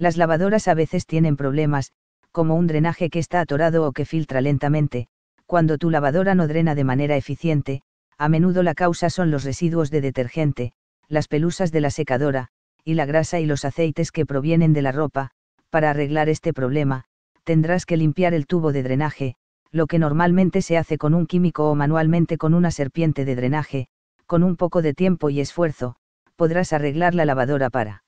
Las lavadoras a veces tienen problemas, como un drenaje que está atorado o que filtra lentamente, cuando tu lavadora no drena de manera eficiente, a menudo la causa son los residuos de detergente, las pelusas de la secadora, y la grasa y los aceites que provienen de la ropa, para arreglar este problema, tendrás que limpiar el tubo de drenaje, lo que normalmente se hace con un químico o manualmente con una serpiente de drenaje, con un poco de tiempo y esfuerzo, podrás arreglar la lavadora para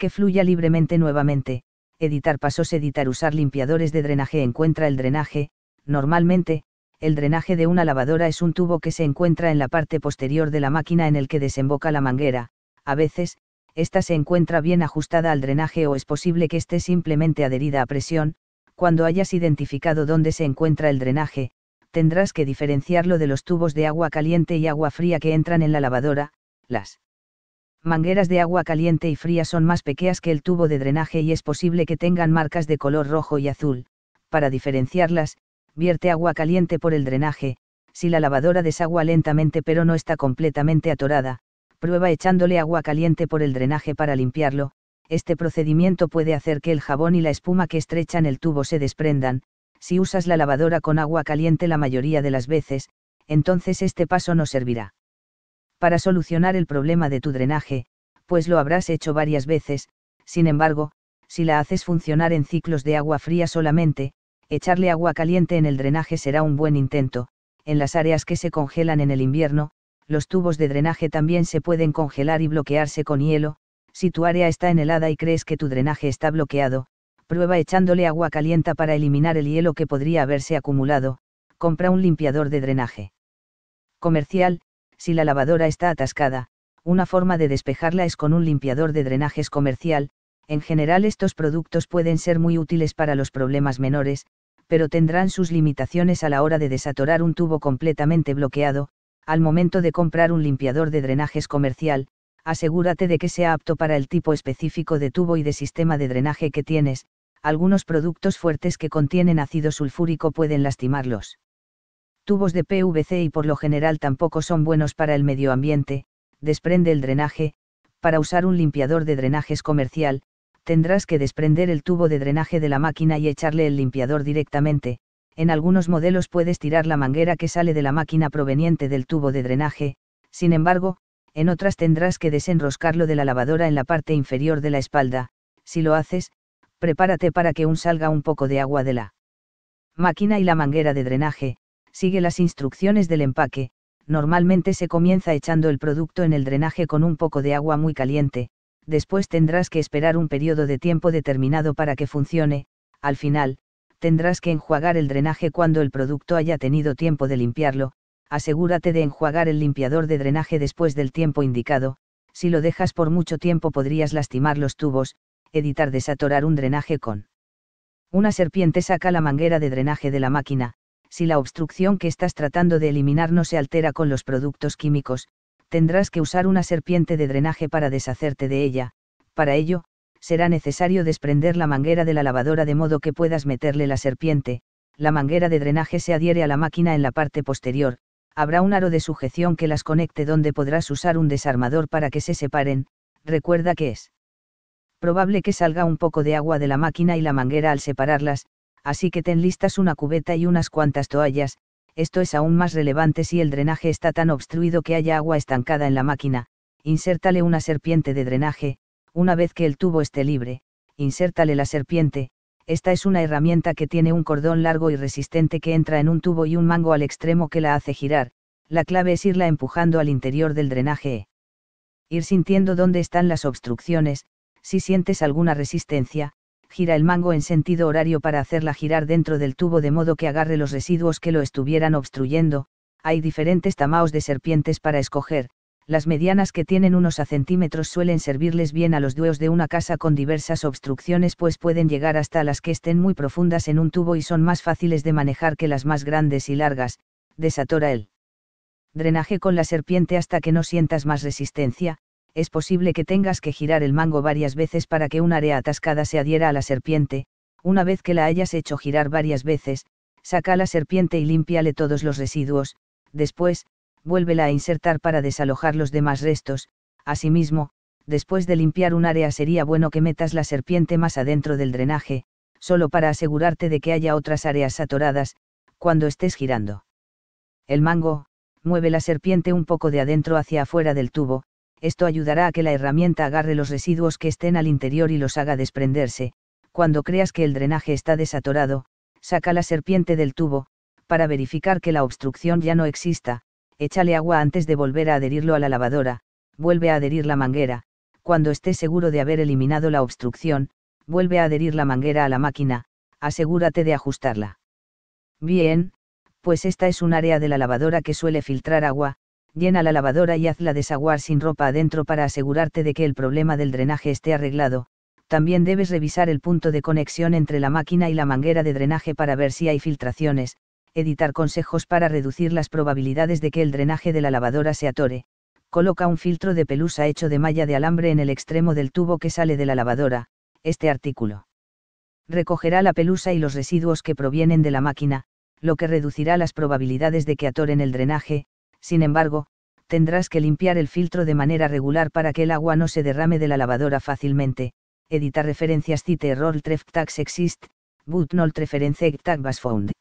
que fluya libremente nuevamente, editar pasos, editar, usar limpiadores de drenaje, encuentra el drenaje, normalmente, el drenaje de una lavadora es un tubo que se encuentra en la parte posterior de la máquina en el que desemboca la manguera, a veces, esta se encuentra bien ajustada al drenaje o es posible que esté simplemente adherida a presión, cuando hayas identificado dónde se encuentra el drenaje, tendrás que diferenciarlo de los tubos de agua caliente y agua fría que entran en la lavadora, las mangueras de agua caliente y fría son más pequeñas que el tubo de drenaje y es posible que tengan marcas de color rojo y azul. Para diferenciarlas, vierte agua caliente por el drenaje, si la lavadora desagua lentamente pero no está completamente atorada, prueba echándole agua caliente por el drenaje para limpiarlo, este procedimiento puede hacer que el jabón y la espuma que estrechan el tubo se desprendan, si usas la lavadora con agua caliente la mayoría de las veces, entonces este paso no servirá para solucionar el problema de tu drenaje, pues lo habrás hecho varias veces, sin embargo, si la haces funcionar en ciclos de agua fría solamente, echarle agua caliente en el drenaje será un buen intento, en las áreas que se congelan en el invierno, los tubos de drenaje también se pueden congelar y bloquearse con hielo, si tu área está en helada y crees que tu drenaje está bloqueado, prueba echándole agua caliente para eliminar el hielo que podría haberse acumulado, compra un limpiador de drenaje. Comercial, si la lavadora está atascada, una forma de despejarla es con un limpiador de drenajes comercial, en general estos productos pueden ser muy útiles para los problemas menores, pero tendrán sus limitaciones a la hora de desatorar un tubo completamente bloqueado, al momento de comprar un limpiador de drenajes comercial, asegúrate de que sea apto para el tipo específico de tubo y de sistema de drenaje que tienes, algunos productos fuertes que contienen ácido sulfúrico pueden lastimarlos tubos de PVC y por lo general tampoco son buenos para el medio ambiente, desprende el drenaje, para usar un limpiador de drenajes comercial, tendrás que desprender el tubo de drenaje de la máquina y echarle el limpiador directamente, en algunos modelos puedes tirar la manguera que sale de la máquina proveniente del tubo de drenaje, sin embargo, en otras tendrás que desenroscarlo de la lavadora en la parte inferior de la espalda, si lo haces, prepárate para que un salga un poco de agua de la máquina y la manguera de drenaje, sigue las instrucciones del empaque, normalmente se comienza echando el producto en el drenaje con un poco de agua muy caliente, después tendrás que esperar un periodo de tiempo determinado para que funcione, al final, tendrás que enjuagar el drenaje cuando el producto haya tenido tiempo de limpiarlo, asegúrate de enjuagar el limpiador de drenaje después del tiempo indicado, si lo dejas por mucho tiempo podrías lastimar los tubos, editar desatorar un drenaje con una serpiente saca la manguera de drenaje de la máquina, si la obstrucción que estás tratando de eliminar no se altera con los productos químicos, tendrás que usar una serpiente de drenaje para deshacerte de ella, para ello, será necesario desprender la manguera de la lavadora de modo que puedas meterle la serpiente, la manguera de drenaje se adhiere a la máquina en la parte posterior, habrá un aro de sujeción que las conecte donde podrás usar un desarmador para que se separen, recuerda que es probable que salga un poco de agua de la máquina y la manguera al separarlas, así que ten listas una cubeta y unas cuantas toallas, esto es aún más relevante si el drenaje está tan obstruido que haya agua estancada en la máquina, insértale una serpiente de drenaje, una vez que el tubo esté libre, insértale la serpiente, esta es una herramienta que tiene un cordón largo y resistente que entra en un tubo y un mango al extremo que la hace girar, la clave es irla empujando al interior del drenaje. Ir sintiendo dónde están las obstrucciones, si sientes alguna resistencia, gira el mango en sentido horario para hacerla girar dentro del tubo de modo que agarre los residuos que lo estuvieran obstruyendo, hay diferentes tamaos de serpientes para escoger, las medianas que tienen unos a centímetros suelen servirles bien a los dueos de una casa con diversas obstrucciones pues pueden llegar hasta las que estén muy profundas en un tubo y son más fáciles de manejar que las más grandes y largas, desatora el drenaje con la serpiente hasta que no sientas más resistencia, es posible que tengas que girar el mango varias veces para que un área atascada se adhiera a la serpiente, una vez que la hayas hecho girar varias veces, saca la serpiente y límpiale todos los residuos, después, vuélvela a insertar para desalojar los demás restos, asimismo, después de limpiar un área sería bueno que metas la serpiente más adentro del drenaje, solo para asegurarte de que haya otras áreas saturadas, cuando estés girando. El mango, mueve la serpiente un poco de adentro hacia afuera del tubo, esto ayudará a que la herramienta agarre los residuos que estén al interior y los haga desprenderse. Cuando creas que el drenaje está desatorado, saca la serpiente del tubo, para verificar que la obstrucción ya no exista, échale agua antes de volver a adherirlo a la lavadora, vuelve a adherir la manguera, cuando estés seguro de haber eliminado la obstrucción, vuelve a adherir la manguera a la máquina, asegúrate de ajustarla. Bien, pues esta es un área de la lavadora que suele filtrar agua, llena la lavadora y hazla desaguar sin ropa adentro para asegurarte de que el problema del drenaje esté arreglado, también debes revisar el punto de conexión entre la máquina y la manguera de drenaje para ver si hay filtraciones, editar consejos para reducir las probabilidades de que el drenaje de la lavadora se atore, coloca un filtro de pelusa hecho de malla de alambre en el extremo del tubo que sale de la lavadora, este artículo. Recogerá la pelusa y los residuos que provienen de la máquina, lo que reducirá las probabilidades de que atoren el drenaje, sin embargo, tendrás que limpiar el filtro de manera regular para que el agua no se derrame de la lavadora fácilmente. Edita referencias cite error tref tax exist, but not reference tag Basfound. found.